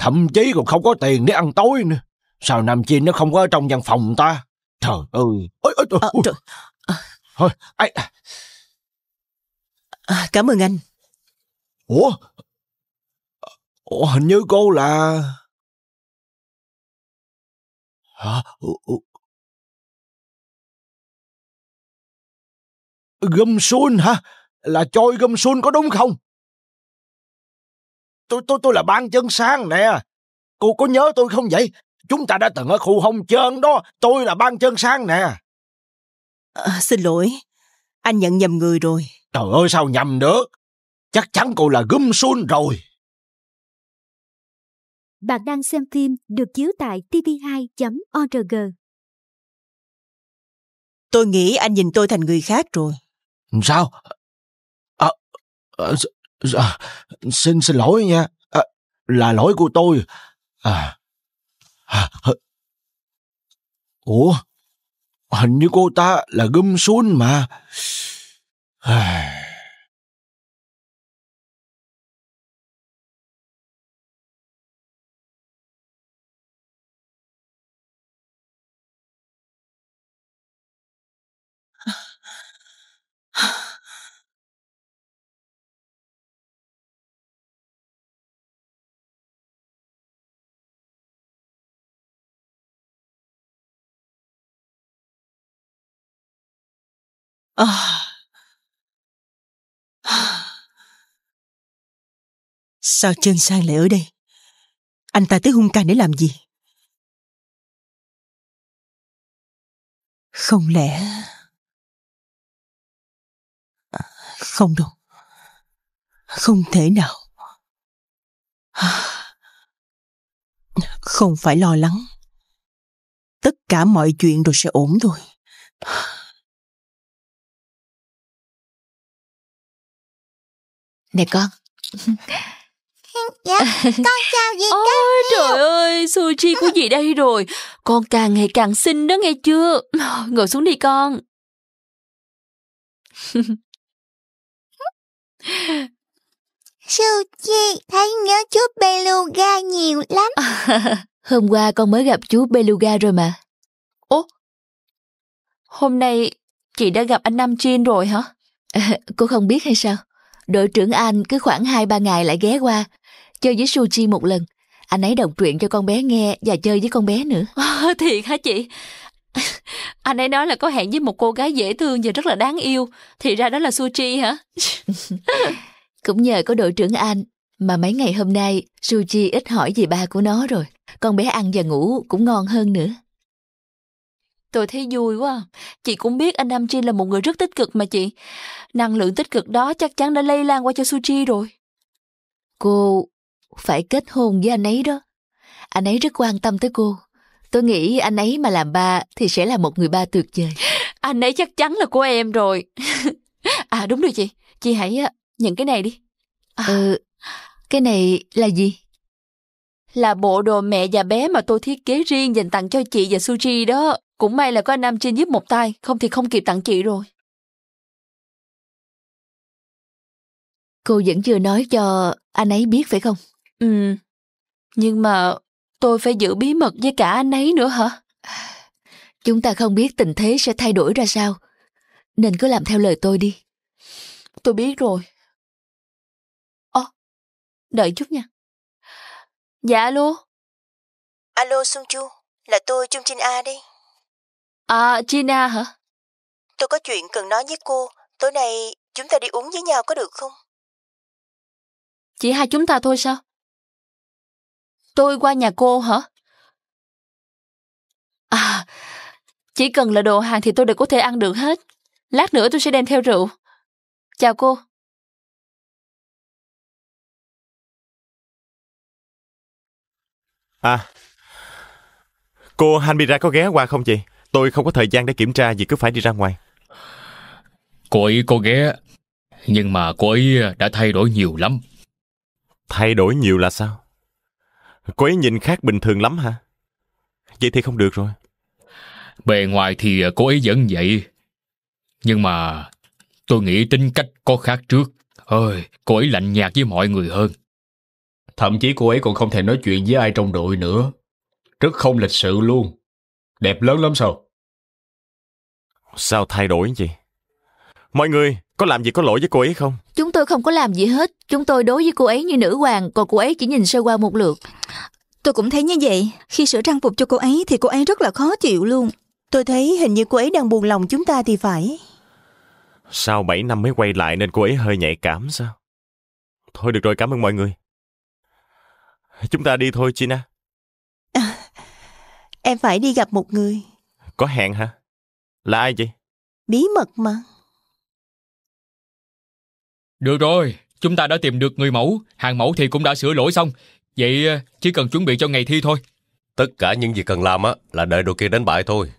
Thậm chí còn không có tiền để ăn tối nữa. Sao Nam Chi nó không có ở trong văn phòng ta? Trời ơi! Ôi, ôi, ờ, ôi, À, trời. À, à. À, cảm ơn anh. Ủa? Ờ, ủa, hình như cô là... Hả? Gâm Sun hả? Là Choi Gâm Sun có đúng không? tôi tôi tôi là ban chân sang nè cô có nhớ tôi không vậy chúng ta đã từng ở khu hồng trơn đó tôi là ban chân sang nè à, xin lỗi anh nhận nhầm người rồi trời ơi sao nhầm được chắc chắn cô là gum sun rồi bạn đang xem phim được chiếu tại tv2.org tôi nghĩ anh nhìn tôi thành người khác rồi sao à, à, Dạ, xin xin lỗi nha. À, là lỗi của tôi. À, à Ủa, hình như cô ta là gâm xuống mà. À. À. À. Sao Trơn Sang lại ở đây? Anh ta tới hung can để làm gì? Không lẽ... Không đâu. Không thể nào. Không phải lo lắng. Tất cả mọi chuyện rồi sẽ ổn thôi. Nè con Dạ con chào dì Ôi Cam trời Hiếu. ơi Sushi của dì đây rồi Con càng ngày càng xinh đó nghe chưa Ngồi xuống đi con Sushi thấy nhớ chú Beluga nhiều lắm Hôm qua con mới gặp chú Beluga rồi mà Ủa Hôm nay chị đã gặp anh Nam Jin rồi hả Cô không biết hay sao Đội trưởng An cứ khoảng hai ba ngày lại ghé qua, chơi với Suchi một lần. Anh ấy đọc truyện cho con bé nghe và chơi với con bé nữa. Ờ, thiệt hả chị? Anh ấy nói là có hẹn với một cô gái dễ thương và rất là đáng yêu. Thì ra đó là Suchi hả? Cũng nhờ có đội trưởng An mà mấy ngày hôm nay Suchi ít hỏi gì ba của nó rồi. Con bé ăn và ngủ cũng ngon hơn nữa. Tôi thấy vui quá. Chị cũng biết anh Nam Chi là một người rất tích cực mà chị. Năng lượng tích cực đó chắc chắn đã lây lan qua cho Suji rồi. Cô phải kết hôn với anh ấy đó. Anh ấy rất quan tâm tới cô. Tôi nghĩ anh ấy mà làm ba thì sẽ là một người ba tuyệt vời. Anh ấy chắc chắn là của em rồi. à đúng rồi chị. Chị hãy à, nhận cái này đi. À. Ừ, cái này là gì? Là bộ đồ mẹ và bé mà tôi thiết kế riêng dành tặng cho chị và Suji đó. Cũng may là có anh Nam Trinh giúp một tay, không thì không kịp tặng chị rồi. Cô vẫn chưa nói cho anh ấy biết phải không? Ừ, nhưng mà tôi phải giữ bí mật với cả anh ấy nữa hả? Chúng ta không biết tình thế sẽ thay đổi ra sao, nên cứ làm theo lời tôi đi. Tôi biết rồi. Ồ, đợi chút nha. Dạ alo. Alo Xuân Chu, là tôi Trung Trinh A đây. À, Gina hả? Tôi có chuyện cần nói với cô. Tối nay chúng ta đi uống với nhau có được không? Chỉ hai chúng ta thôi sao? Tôi qua nhà cô hả? À, chỉ cần là đồ hàng thì tôi đều có thể ăn được hết. Lát nữa tôi sẽ đem theo rượu. Chào cô. À, cô bị ra có ghé qua không chị? Tôi không có thời gian để kiểm tra vì cứ phải đi ra ngoài. Cô ấy có ghé, nhưng mà cô ấy đã thay đổi nhiều lắm. Thay đổi nhiều là sao? Cô ấy nhìn khác bình thường lắm hả? Vậy thì không được rồi. Bề ngoài thì cô ấy vẫn vậy. Nhưng mà tôi nghĩ tính cách có khác trước. ơi, cô ấy lạnh nhạt với mọi người hơn. Thậm chí cô ấy còn không thể nói chuyện với ai trong đội nữa. Rất không lịch sự luôn. Đẹp lớn lắm sao? Sao thay đổi vậy? Mọi người, có làm gì có lỗi với cô ấy không? Chúng tôi không có làm gì hết. Chúng tôi đối với cô ấy như nữ hoàng, còn cô ấy chỉ nhìn sơ qua một lượt. Tôi cũng thấy như vậy. Khi sửa trang phục cho cô ấy thì cô ấy rất là khó chịu luôn. Tôi thấy hình như cô ấy đang buồn lòng chúng ta thì phải. Sau 7 năm mới quay lại nên cô ấy hơi nhạy cảm sao? Thôi được rồi, cảm ơn mọi người. Chúng ta đi thôi, China. Em phải đi gặp một người. Có hẹn hả? Là ai vậy? Bí mật mà. Được rồi, chúng ta đã tìm được người mẫu, hàng mẫu thì cũng đã sửa lỗi xong. Vậy ờ, chỉ cần chuẩn bị cho ngày thi thôi. Tất cả những gì cần làm á là đợi đội kia đánh bại thôi.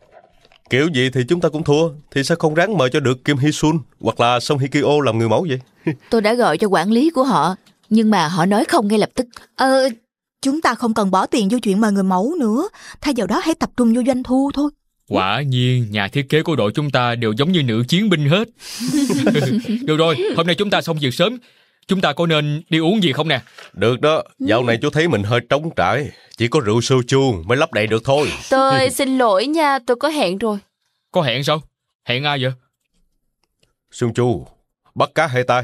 Kiểu gì thì chúng ta cũng thua, thì sao không ráng mời cho được Kim Hee Sun hoặc là Song Hee Kyo làm người mẫu vậy? Tôi đã gọi cho quản lý của họ, nhưng mà họ nói không ngay lập tức. Ờ, Chúng ta không cần bỏ tiền vô chuyện mời người mẫu nữa, thay vào đó hãy tập trung vô doanh thu thôi. Quả nhiên, nhà thiết kế của đội chúng ta đều giống như nữ chiến binh hết. Được rồi, hôm nay chúng ta xong việc sớm. Chúng ta có nên đi uống gì không nè? Được đó, dạo ừ. này chú thấy mình hơi trống trải. Chỉ có rượu sưu chuông mới lấp đầy được thôi. Tôi xin lỗi nha, tôi có hẹn rồi. Có hẹn sao? Hẹn ai vậy? Sương Chu, bắt cá hai tay.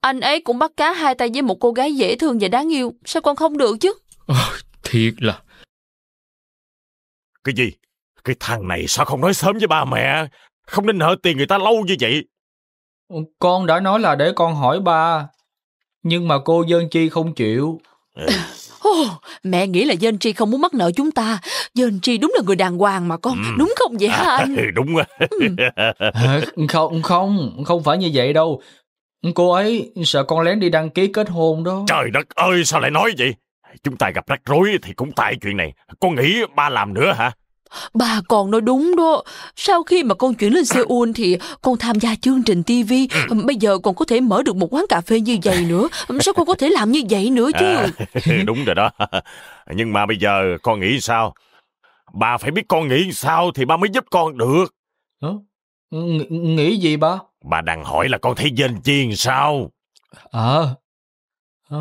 Anh ấy cũng bắt cá hai tay với một cô gái dễ thương và đáng yêu. Sao con không được chứ? Ờ, thiệt là... Cái gì? Cái thằng này sao không nói sớm với ba mẹ? Không nên nợ tiền người ta lâu như vậy. Con đã nói là để con hỏi ba. Nhưng mà cô Dơn Chi không chịu. Oh, mẹ nghĩ là Dên Tri không muốn mắc nợ chúng ta. Dên Tri đúng là người đàng hoàng mà con, ừ. đúng không vậy hả anh? À, ừ, đúng Ừ. không, không, không phải như vậy đâu. Cô ấy sợ con lén đi đăng ký kết hôn đó. Trời đất ơi, sao lại nói vậy? Chúng ta gặp rắc rối thì cũng tại chuyện này. Con nghĩ ba làm nữa hả? Bà còn nói đúng đó Sau khi mà con chuyển lên Seoul Thì con tham gia chương trình TV ừ. Bây giờ còn có thể mở được một quán cà phê như vậy nữa Sao con có thể làm như vậy nữa chứ à, Đúng rồi đó Nhưng mà bây giờ con nghĩ sao ba phải biết con nghĩ sao Thì ba mới giúp con được nghĩ gì ba Bà đang hỏi là con thấy dên chiên sao? Ờ. À,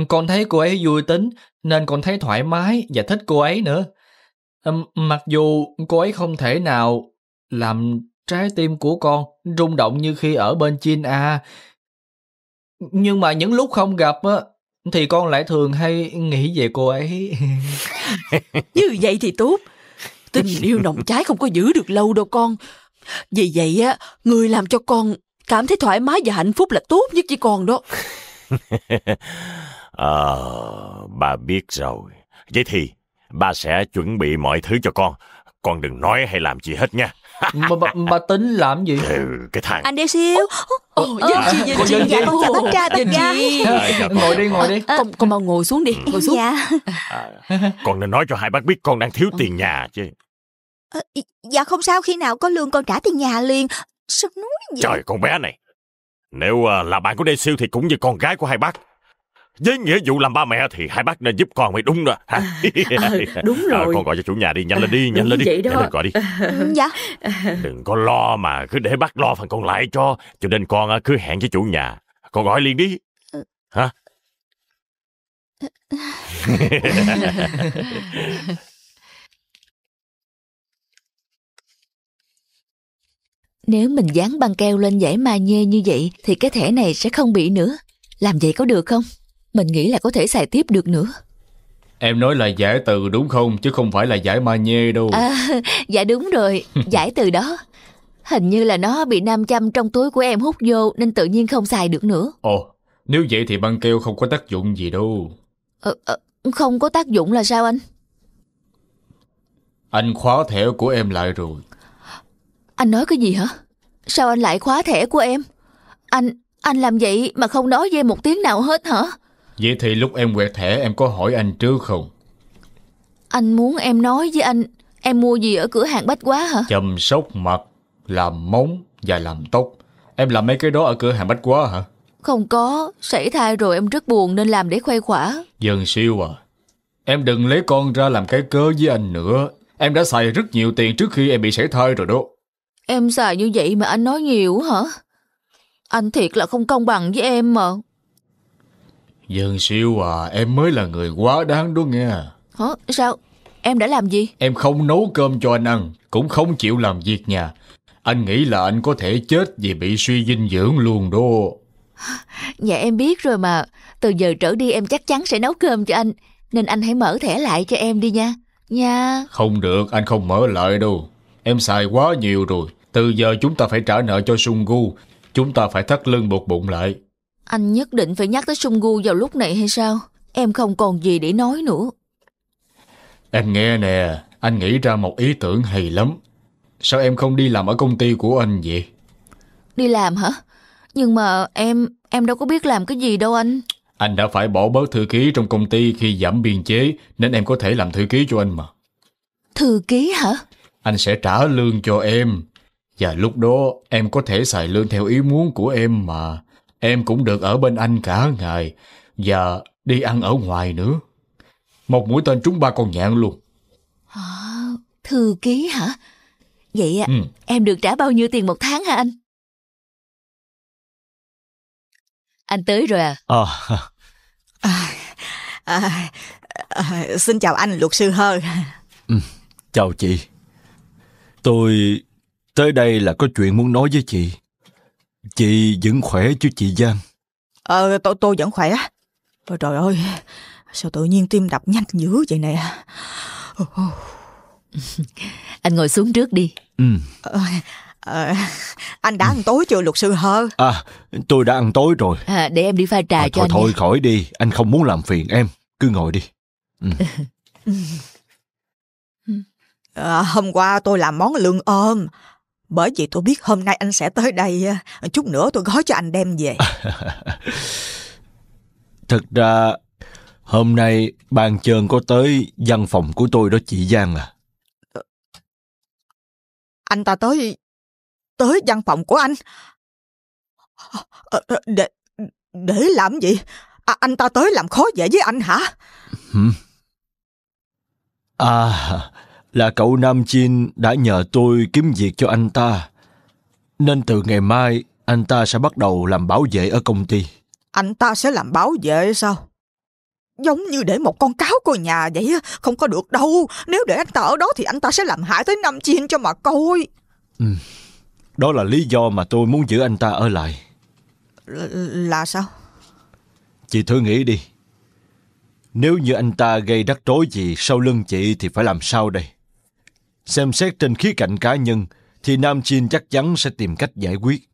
uh, con thấy cô ấy vui tính nên con thấy thoải mái và thích cô ấy nữa. Mặc dù cô ấy không thể nào làm trái tim của con rung động như khi ở bên Chin A. Nhưng mà những lúc không gặp á, thì con lại thường hay nghĩ về cô ấy. như vậy thì tốt. Tình yêu nồng cháy không có giữ được lâu đâu con. Vì vậy á, người làm cho con cảm thấy thoải mái và hạnh phúc là tốt nhất với con đó. ờ, bà biết rồi. Vậy thì bà sẽ chuẩn bị mọi thứ cho con. Con đừng nói hay làm gì hết nha. mà, bà, bà tính làm gì? Ừ, cái thằng... Anh đi xíu. Ồ, ờ, oh, dân chi, dân chi. Dạ, con chào bác trai, bác gái. Dạ, dạ, ngồi đi, ngồi đi. Ờ, con, con mau ngồi xuống đi, ngồi ừ. xuống. Dạ. À, con nên nói cho hai bác biết con đang thiếu ừ. tiền nhà chứ. À, dạ không sao khi nào có lương con trả tiền nhà liền Sao nói vậy Trời con bé này Nếu ờ, là bạn của Đê Siêu thì cũng như con gái của hai bác với nghĩa vụ làm ba mẹ thì hai bác nên giúp con mới đúng à, ờ, rồi hả à, đúng rồi à, con gọi cho chủ nhà đi nhanh lên à, đi nhanh lên đi vậy đó. nhanh lên gọi đi ừ, dạ đừng có lo mà cứ để bác lo phần còn lại cho cho nên con cứ hẹn với chủ nhà con gọi liền đi ừ. hả Nếu mình dán băng keo lên dãy ma nhê như vậy thì cái thẻ này sẽ không bị nữa. Làm vậy có được không? Mình nghĩ là có thể xài tiếp được nữa. Em nói là giải từ đúng không? Chứ không phải là giải ma nhê đâu. À, dạ đúng rồi, giải từ đó. Hình như là nó bị nam châm trong túi của em hút vô nên tự nhiên không xài được nữa. Ồ, nếu vậy thì băng keo không có tác dụng gì đâu. à, à, không có tác dụng là sao anh? Anh khóa thẻ của em lại rồi. Anh nói cái gì hả? Sao anh lại khóa thẻ của em? Anh, anh làm vậy mà không nói với em một tiếng nào hết hả? Vậy thì lúc em quẹt thẻ em có hỏi anh trước không? Anh muốn em nói với anh Em mua gì ở cửa hàng bách quá hả? Chăm sóc mặt, làm móng và làm tóc Em làm mấy cái đó ở cửa hàng bách quá hả? Không có, sảy thai rồi em rất buồn nên làm để khoe khỏa Dần siêu à Em đừng lấy con ra làm cái cớ với anh nữa Em đã xài rất nhiều tiền trước khi em bị sảy thai rồi đó Em xài như vậy mà anh nói nhiều hả? Anh thiệt là không công bằng với em mà. Dân siêu à, em mới là người quá đáng đó nghe. Hả? Sao? Em đã làm gì? Em không nấu cơm cho anh ăn, cũng không chịu làm việc nhà. Anh nghĩ là anh có thể chết vì bị suy dinh dưỡng luôn đó. Dạ em biết rồi mà, từ giờ trở đi em chắc chắn sẽ nấu cơm cho anh, nên anh hãy mở thẻ lại cho em đi nha. Nha. Không được, anh không mở lại đâu. Em xài quá nhiều rồi. Từ giờ chúng ta phải trả nợ cho sung gu Chúng ta phải thắt lưng buộc bụng lại. Anh nhất định phải nhắc tới sung gu vào lúc này hay sao? Em không còn gì để nói nữa. Em nghe nè, anh nghĩ ra một ý tưởng hay lắm. Sao em không đi làm ở công ty của anh vậy? Đi làm hả? Nhưng mà em, em đâu có biết làm cái gì đâu anh. Anh đã phải bỏ bớt thư ký trong công ty khi giảm biên chế, nên em có thể làm thư ký cho anh mà. Thư ký hả? anh sẽ trả lương cho em. Và lúc đó em có thể xài lương theo ý muốn của em mà. Em cũng được ở bên anh cả ngày và đi ăn ở ngoài nữa. Một mũi tên trúng ba con nhạn luôn. À, thư ký hả? Vậy à, ừ. em được trả bao nhiêu tiền một tháng hả anh? Anh tới rồi à? À. À, à, à, xin chào anh luật sư Hơ. Ừ, chào chị. Tôi tới đây là có chuyện muốn nói với chị. Chị vẫn khỏe chứ chị Giang? Ờ, tôi, tôi vẫn khỏe. Ôi trời ơi, sao tự nhiên tim đập nhanh dữ vậy nè. anh ngồi xuống trước đi. Ừ. Ờ, ờ, anh đã ăn tối chưa luật sư hơ? À, tôi đã ăn tối rồi. À, để em đi pha trà à, cho thôi, anh. Thôi nha. khỏi đi, anh không muốn làm phiền em. Cứ ngồi đi. Ừ. à, hôm qua tôi làm món lương ôm bởi vì tôi biết hôm nay anh sẽ tới đây à, chút nữa tôi gói cho anh đem về thật ra hôm nay bàn chơn có tới văn phòng của tôi đó chị giang à ờ, anh ta tới tới văn phòng của anh ờ, ờ, để để làm gì à, anh ta tới làm khó dễ với anh hả à là cậu Nam Chin đã nhờ tôi kiếm việc cho anh ta. Nên từ ngày mai, anh ta sẽ bắt đầu làm bảo vệ ở công ty. Anh ta sẽ làm bảo vệ sao? Giống như để một con cáo coi nhà vậy không có được đâu. Nếu để anh ta ở đó thì anh ta sẽ làm hại tới Nam Chin cho mà coi. Ừ. Đó là lý do mà tôi muốn giữ anh ta ở lại. L- là sao? Chị thử nghĩ đi. Nếu như anh ta gây rắc rối gì sau lưng chị thì phải làm sao đây? xem xét trên khía cạnh cá nhân thì Nam Chin chắc chắn sẽ tìm cách giải quyết.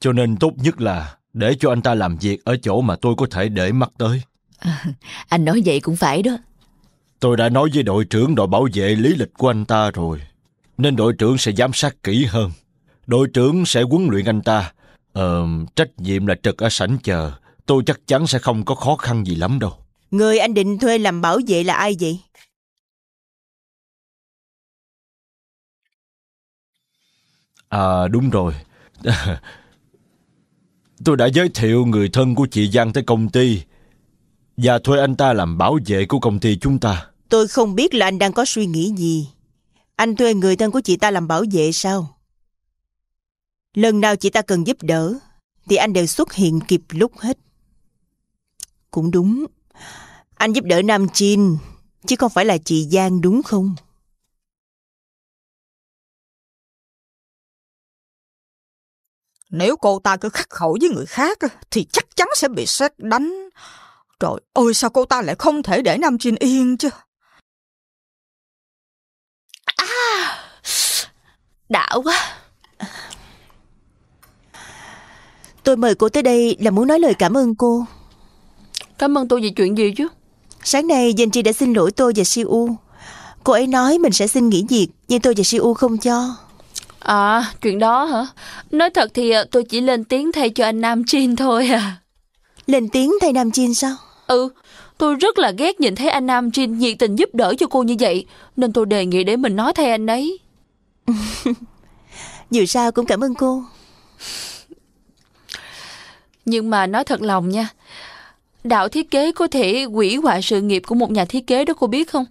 Cho nên tốt nhất là để cho anh ta làm việc ở chỗ mà tôi có thể để mắt tới. À, anh nói vậy cũng phải đó. Tôi đã nói với đội trưởng đội bảo vệ lý lịch của anh ta rồi, nên đội trưởng sẽ giám sát kỹ hơn. Đội trưởng sẽ huấn luyện anh ta. Ờ, trách nhiệm là trực ở sảnh chờ. Tôi chắc chắn sẽ không có khó khăn gì lắm đâu. Người anh định thuê làm bảo vệ là ai vậy? À đúng rồi Tôi đã giới thiệu người thân của chị Giang tới công ty Và thuê anh ta làm bảo vệ của công ty chúng ta Tôi không biết là anh đang có suy nghĩ gì Anh thuê người thân của chị ta làm bảo vệ sao Lần nào chị ta cần giúp đỡ Thì anh đều xuất hiện kịp lúc hết Cũng đúng Anh giúp đỡ Nam Chin Chứ không phải là chị Giang đúng không Nếu cô ta cứ khắc khẩu với người khác thì chắc chắn sẽ bị xét đánh. Trời ơi, sao cô ta lại không thể để Nam Jin yên chứ? À, đạo. quá. Tôi mời cô tới đây là muốn nói lời cảm ơn cô. Cảm ơn tôi vì chuyện gì chứ? Sáng nay Dành Chi đã xin lỗi tôi và Siu. Cô ấy nói mình sẽ xin nghỉ việc, nhưng tôi và Siu không cho. À, chuyện đó hả? Nói thật thì à, tôi chỉ lên tiếng thay cho anh Nam Chin thôi à. Lên tiếng thay Nam Chin sao? Ừ, tôi rất là ghét nhìn thấy anh Nam Chin nhiệt tình giúp đỡ cho cô như vậy, nên tôi đề nghị để mình nói thay anh ấy. Dù sao cũng cảm ơn cô. Nhưng mà nói thật lòng nha, đạo thiết kế có thể hủy hoại sự nghiệp của một nhà thiết kế đó cô biết không?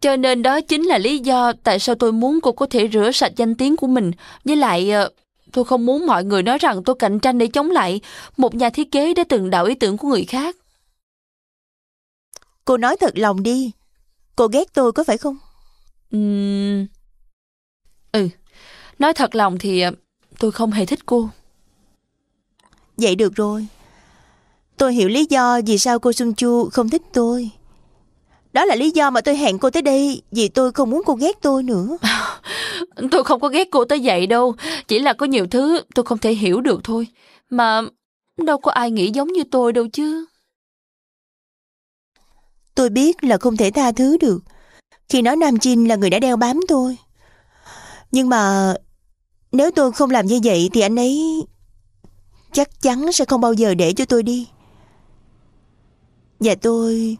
Cho nên đó chính là lý do tại sao tôi muốn cô có thể rửa sạch danh tiếng của mình. Với lại, ờ, tôi không muốn mọi người nói rằng tôi cạnh tranh để chống lại một nhà thiết kế đã từng đạo ý tưởng của người khác. Cô nói thật lòng đi. Cô ghét tôi có phải không? Uhm... Ừ. Nói thật lòng thì ờ, tôi không hề thích cô. Vậy được rồi. Tôi hiểu lý do vì sao cô Xuân Chu không thích tôi. Đó là lý do mà tôi hẹn cô tới đây Vì tôi không muốn cô ghét tôi nữa Tôi không có ghét cô tới vậy đâu Chỉ là có nhiều thứ tôi không thể hiểu được thôi Mà đâu có ai nghĩ giống như tôi đâu chứ Tôi biết là không thể tha thứ được Khi nói Nam Chinh là người đã đeo bám tôi Nhưng mà Nếu tôi không làm như vậy thì anh ấy Chắc chắn sẽ không bao giờ để cho tôi đi và dạ tôi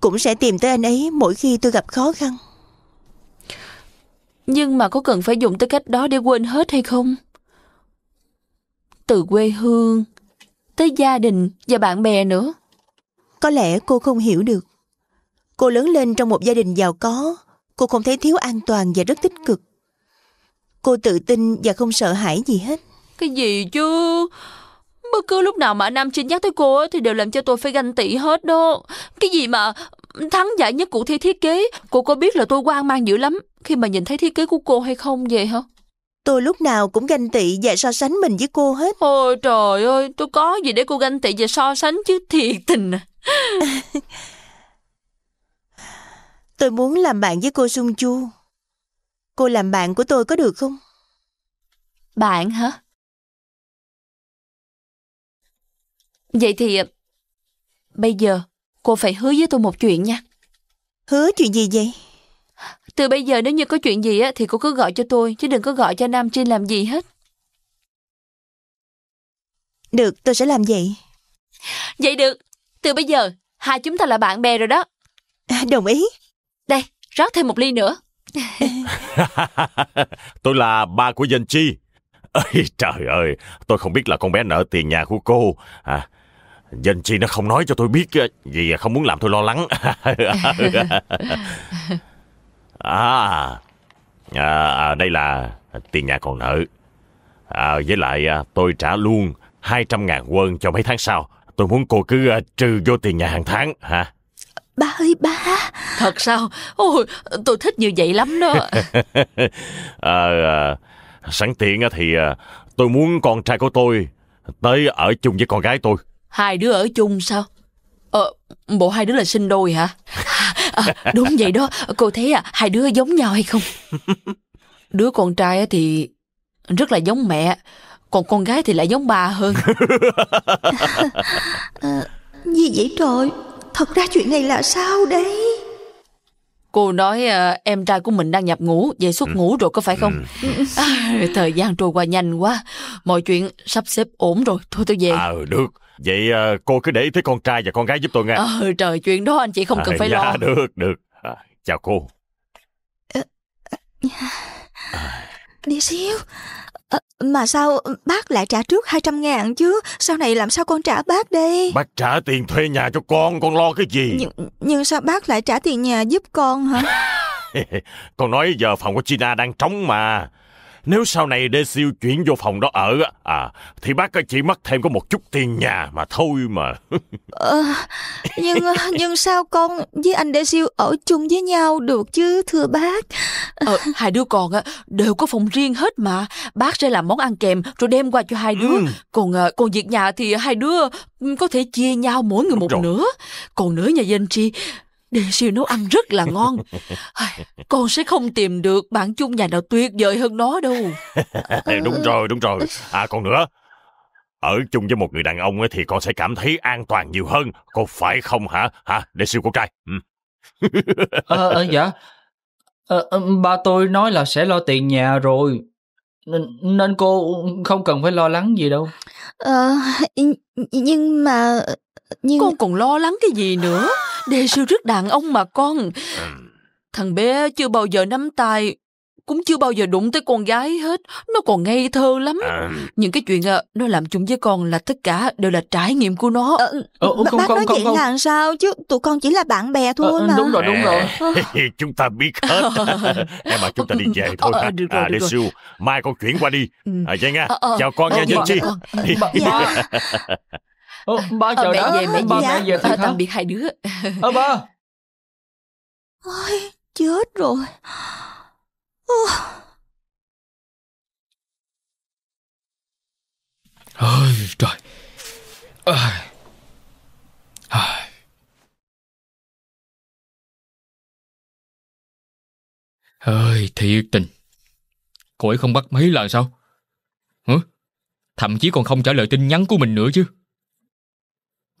cũng sẽ tìm tới anh ấy mỗi khi tôi gặp khó khăn. Nhưng mà có cần phải dùng tới cách đó để quên hết hay không? Từ quê hương, tới gia đình và bạn bè nữa. Có lẽ cô không hiểu được. Cô lớn lên trong một gia đình giàu có, cô không thấy thiếu an toàn và rất tích cực. Cô tự tin và không sợ hãi gì hết. Cái gì chứ? Bất cứ lúc nào mà anh Nam Trinh nhắc tới cô ấy, thì đều làm cho tôi phải ganh tị hết đó. Cái gì mà thắng giải nhất cuộc thi thiết kế, cô có biết là tôi quan mang dữ lắm khi mà nhìn thấy thiết kế của cô hay không vậy hả? Tôi lúc nào cũng ganh tị và so sánh mình với cô hết. Ôi trời ơi, tôi có gì để cô ganh tị và so sánh chứ thiệt tình à. tôi muốn làm bạn với cô Sung Chu. Cô làm bạn của tôi có được không? Bạn hả? Vậy thì... Ờ, bây giờ, cô phải hứa với tôi một chuyện nha. Hứa chuyện gì vậy? Từ bây giờ nếu như có chuyện gì á, thì cô cứ gọi cho tôi, chứ đừng có gọi cho Nam Trinh làm gì hết. Được, tôi sẽ làm vậy. Vậy được, từ bây giờ, hai chúng ta là bạn bè rồi đó. À, đồng ý. Đây, rót thêm một ly nữa. tôi là ba của Dân Chi. Ơi trời ơi, tôi không biết là con bé nợ tiền nhà của cô. À, dân Chi nó không nói cho tôi biết Vì không muốn làm tôi lo lắng À, à, à Đây là tiền nhà còn nợ à, Với lại à, tôi trả luôn 200 ngàn quân cho mấy tháng sau Tôi muốn cô cứ à, trừ vô tiền nhà hàng tháng hả Ba ơi ba Thật sao Ôi, Tôi thích như vậy lắm đó à, à, Sẵn tiện thì à, tôi muốn con trai của tôi Tới ở chung với con gái tôi Hai đứa ở chung sao? Ờ, bộ hai đứa là sinh đôi hả? À, đúng vậy đó, cô thấy à, hai đứa giống nhau hay không? Đứa con trai thì rất là giống mẹ, còn con gái thì lại giống bà hơn. à, như vậy rồi, thật ra chuyện này là sao đấy? Cô nói à, em trai của mình đang nhập ngủ, về xuất ừ. ngủ rồi có phải không? Ừ. À, thời gian trôi qua nhanh quá, mọi chuyện sắp xếp ổn rồi, thôi tôi về. À, được, Vậy à, cô cứ để ý tới con trai và con gái giúp tôi nghe. Ờ, trời, chuyện đó anh chị không cần à, phải dạ, lo. Được, được. À, chào cô. Ờ, ờ, đi xíu. À, mà sao bác lại trả trước 200 ngàn chứ? Sau này làm sao con trả bác đây? Bác trả tiền thuê nhà cho con, con lo cái gì? Nhưng, nhưng sao bác lại trả tiền nhà giúp con hả? con nói giờ phòng của China đang trống mà nếu sau này đê siêu chuyển vô phòng đó ở à Thì bác chỉ mất thêm có một chút tiền nhà mà thôi mà à, Nhưng ờ, nhưng sao con với anh đê siêu ở chung với nhau được chứ thưa bác ờ, Hai đứa con đều có phòng riêng hết mà Bác sẽ làm món ăn kèm rồi đem qua cho hai đứa ừ. Còn ờ, còn việc nhà thì hai đứa ừ, có thể chia nhau mỗi người một rồi. nửa Còn nữa nhà Dân chi đi siêu nấu ăn rất là ngon. Con sẽ không tìm được bạn chung nhà nào tuyệt vời hơn nó đâu. đúng rồi, đúng rồi. À còn nữa, ở chung với một người đàn ông thì con sẽ cảm thấy an toàn nhiều hơn. Có phải không hả? Hả? Để siêu của trai. Ừ. ờ, à, dạ. Ờ, ờ, ba tôi nói là sẽ lo tiền nhà rồi nên, nên cô không cần phải lo lắng gì đâu ờ, nhưng mà nhưng con còn lo lắng cái gì nữa Đề sư rất đàn ông mà con. Thằng bé chưa bao giờ nắm tay, cũng chưa bao giờ đụng tới con gái hết. Nó còn ngây thơ lắm. Những cái chuyện ờ, nó làm chung với con là tất cả đều là trải nghiệm của nó. Ờ, ờ, ờ không, bác không, nói không, chuyện không. là sao chứ? Tụi con chỉ là bạn bè ờ, thôi ờ, mà. Đúng rồi, đúng rồi. chúng ta biết hết. em mà chúng ta đi về thôi. Ờ, à, rồi, à, được Siêu, mai con chuyển qua đi. À, vậy nha. Chào con nha, Dân dạ, Chi. Dạ. Ô, ờ, ba chào đã. Về mẹ ba mẹ về thật ờ, Tạm biệt hai đứa. Ờ ba. Ôi, chết rồi. Ôi. trời. Ôi. Ôi. Ơi thiệt tình Cô ấy không bắt máy là sao Hả Thậm chí còn không trả lời tin nhắn của mình nữa chứ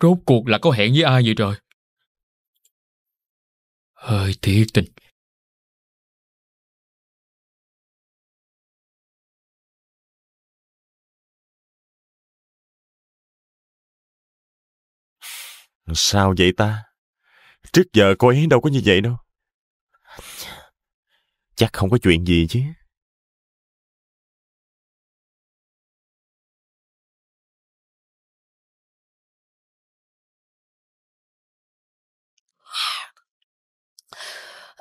Rốt cuộc là có hẹn với ai vậy rồi. Hơi thiệt tình. Sao vậy ta? Trước giờ cô ấy đâu có như vậy đâu. Chắc không có chuyện gì chứ.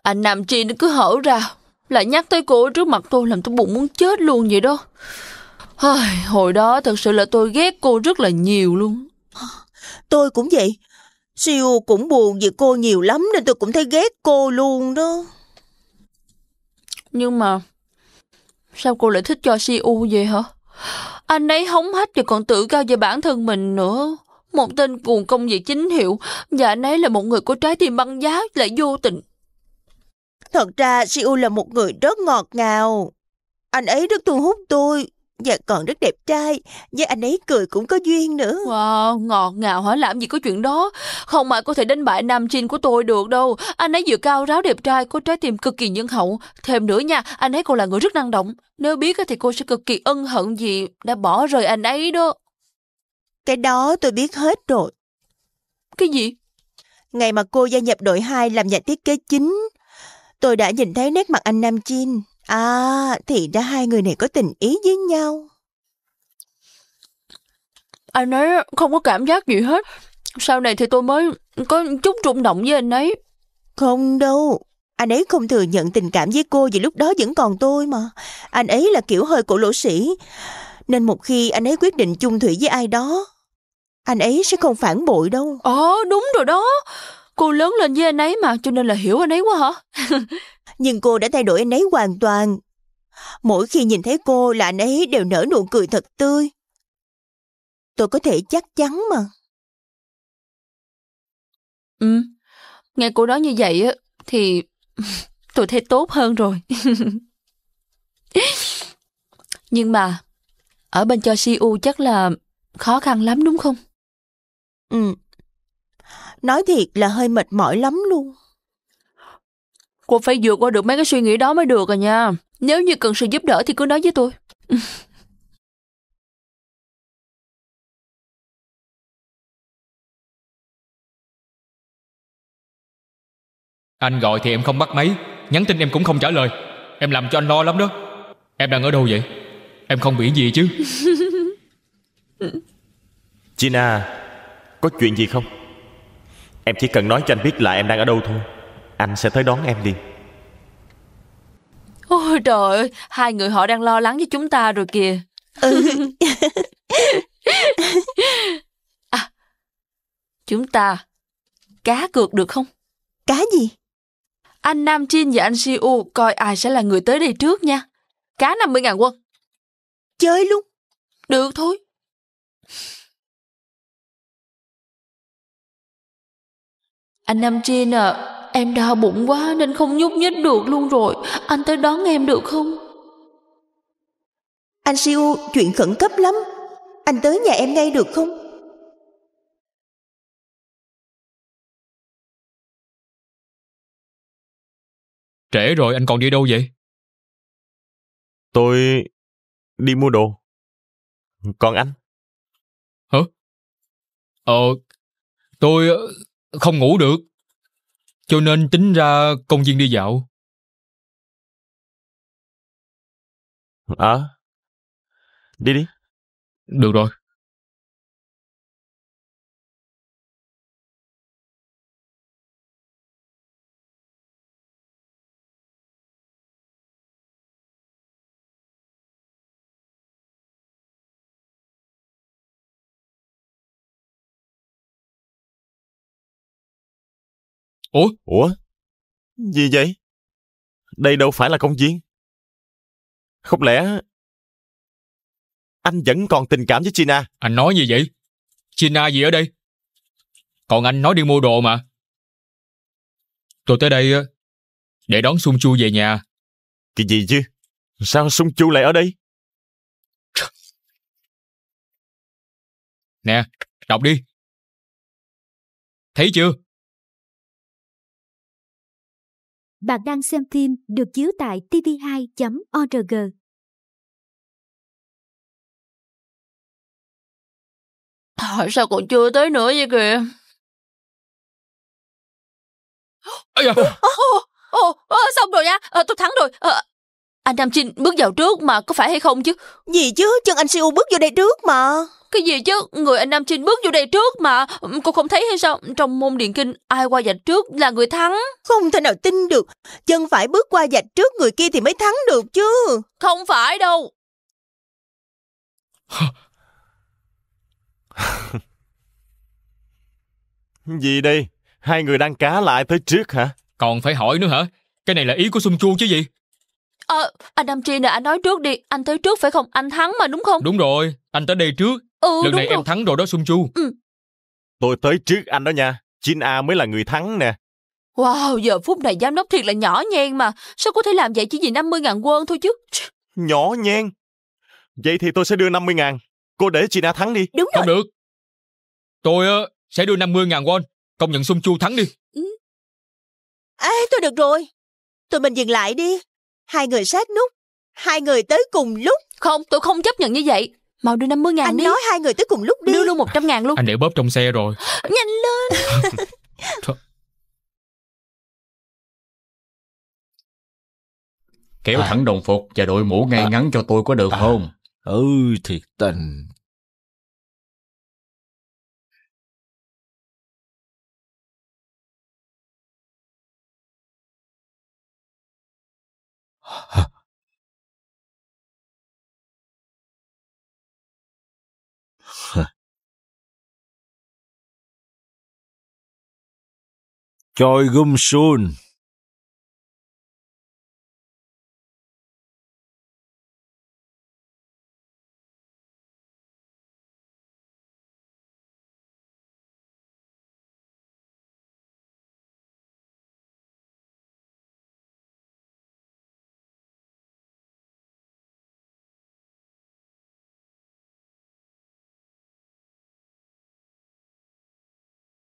Anh Nam Chi nó cứ hở ra, lại nhắc tới cô trước mặt tôi làm tôi bụng muốn chết luôn vậy đó. Ai, hồi đó thật sự là tôi ghét cô rất là nhiều luôn. Tôi cũng vậy. Siêu cũng buồn vì cô nhiều lắm nên tôi cũng thấy ghét cô luôn đó. Nhưng mà sao cô lại thích cho Siêu vậy hả? Anh ấy hống hách và còn tự cao về bản thân mình nữa. Một tên cuồng công việc chính hiệu và anh ấy là một người có trái tim băng giá lại vô tình Thật ra Siu là một người rất ngọt ngào. Anh ấy rất thu hút tôi, và còn rất đẹp trai với anh ấy cười cũng có duyên nữa wow ngọt ngào hả làm gì có chuyện đó không ai có thể đánh bại nam chinh của tôi được đâu anh ấy vừa cao ráo đẹp trai có trái tim cực kỳ nhân hậu thêm nữa nha anh ấy còn là người rất năng động nếu biết thì cô sẽ cực kỳ ân hận gì đã bỏ rời anh ấy đó cái đó tôi biết hết rồi cái gì ngày mà cô gia nhập đội hai làm nhà thiết kế chính Tôi đã nhìn thấy nét mặt anh Nam Chin. À, thì đã hai người này có tình ý với nhau. Anh ấy không có cảm giác gì hết. Sau này thì tôi mới có chút rung động với anh ấy. Không đâu, anh ấy không thừa nhận tình cảm với cô vì lúc đó vẫn còn tôi mà. Anh ấy là kiểu hơi cổ lỗ sĩ, nên một khi anh ấy quyết định chung thủy với ai đó, anh ấy sẽ không phản bội đâu. Ờ, đúng rồi đó. Cô lớn lên với anh ấy mà cho nên là hiểu anh ấy quá hả? Nhưng cô đã thay đổi anh ấy hoàn toàn. Mỗi khi nhìn thấy cô là anh ấy đều nở nụ cười thật tươi. Tôi có thể chắc chắn mà. Ừ, nghe cô nói như vậy á thì tôi thấy tốt hơn rồi. Nhưng mà ở bên cho CU chắc là khó khăn lắm đúng không? Ừ, Nói thiệt là hơi mệt mỏi lắm luôn. Cô phải vượt qua được mấy cái suy nghĩ đó mới được à nha. Nếu như cần sự giúp đỡ thì cứ nói với tôi. anh gọi thì em không bắt máy, nhắn tin em cũng không trả lời. Em làm cho anh lo lắm đó. Em đang ở đâu vậy? Em không bị gì chứ? Gina, có chuyện gì không? Em chỉ cần nói cho anh biết là em đang ở đâu thôi Anh sẽ tới đón em liền Ôi trời ơi Hai người họ đang lo lắng với chúng ta rồi kìa ừ. à, Chúng ta Cá cược được không Cá gì Anh Nam Trinh và anh Siu Coi ai sẽ là người tới đây trước nha Cá 50.000 quân Chơi luôn Được thôi Anh Nam Trinh à, em đau bụng quá nên không nhúc nhích được luôn rồi, anh tới đón em được không? Anh Siêu, chuyện khẩn cấp lắm, anh tới nhà em ngay được không? Trễ rồi anh còn đi đâu vậy? Tôi đi mua đồ. Còn anh? Hả? Ờ, tôi không ngủ được cho nên tính ra công viên đi dạo à đi đi được rồi Ủa? Ủa? Gì vậy? Đây đâu phải là công viên. Không lẽ anh vẫn còn tình cảm với China? Anh nói gì vậy? China gì ở đây? Còn anh nói đi mua đồ mà. Tôi tới đây để đón Sung Chu về nhà. Cái gì chứ? Sao Sung Chu lại ở đây? Nè, đọc đi. Thấy chưa? Bạn đang xem phim được chiếu tại tv2.org. Tại sao còn chưa tới nữa vậy kìa? Ây da! Ồ, ồ, ồ, xong rồi nha, à, tôi thắng rồi. À, anh Nam Trinh bước vào trước mà có phải hay không chứ? Gì chứ, chân anh Siêu bước vô đây trước mà. Cái gì chứ, người anh Nam Trinh bước vô đây trước mà, cô không thấy hay sao? Trong môn điện kinh, ai qua dạch trước là người thắng. Không thể nào tin được, chân phải bước qua dạch trước người kia thì mới thắng được chứ. Không phải đâu. gì đây? Hai người đang cá lại tới trước hả? Còn phải hỏi nữa hả? Cái này là ý của Sung Chu chứ gì? Ờ, anh Nam Tri nè, anh nói trước đi. Anh tới trước phải không? Anh thắng mà đúng không? Đúng rồi, anh tới đây trước. Ừ, Lần này rồi. em thắng rồi đó Sung Chu. Ừ. Tôi tới trước anh đó nha. Chin A mới là người thắng nè. Wow, giờ phút này giám đốc thiệt là nhỏ nhen mà. Sao có thể làm vậy chỉ vì 50.000 won thôi chứ? Nhỏ nhen? Vậy thì tôi sẽ đưa 50.000. Cô để Gina thắng đi. Đúng rồi. Không được. Tôi ờ, sẽ đưa 50.000 won. Công nhận Sung Chu thắng đi. Ừ. À, tôi được rồi. Tụi mình dừng lại đi. Hai người sát nút, hai người tới cùng lúc. Không, tôi không chấp nhận như vậy. Mau đưa 50 ngàn Anh đi. nói hai người tới cùng lúc đi. Đưa luôn 100 ngàn luôn. Anh để bóp trong xe rồi. Nhanh lên. Kéo à. thẳng đồng phục và đội mũ ngay à. ngắn cho tôi có được à. không? Ừ, thiệt tình. Choi Gum Soon.